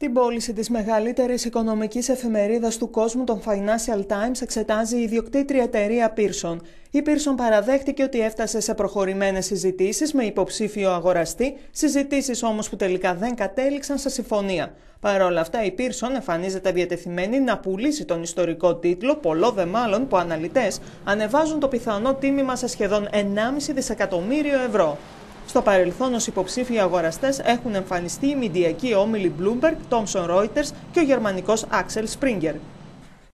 Την πώληση της μεγαλύτερης οικονομικής εφημερίδας του κόσμου των Financial Times εξετάζει η ιδιοκτήτρια εταιρεία Pearson. Η Pearson παραδέχτηκε ότι έφτασε σε προχωρημένες συζητήσεις με υποψήφιο αγοραστή, συζητήσεις όμως που τελικά δεν κατέληξαν σε συμφωνία. Παρ' όλα αυτά η Pearson εμφανίζεται διατεθειμένη να πουλήσει τον ιστορικό τίτλο, πολλό δε μάλλον που αναλυτές ανεβάζουν το πιθανό τίμημα σε σχεδόν 1,5 δισεκατομμύριο ευρώ. Στο παρελθόν, ως υποψήφιοι αγοραστές έχουν εμφανιστεί οι μηντιακοί όμιλοι Bloomberg, Thomson Reuters και ο γερμανικός Axel Springer.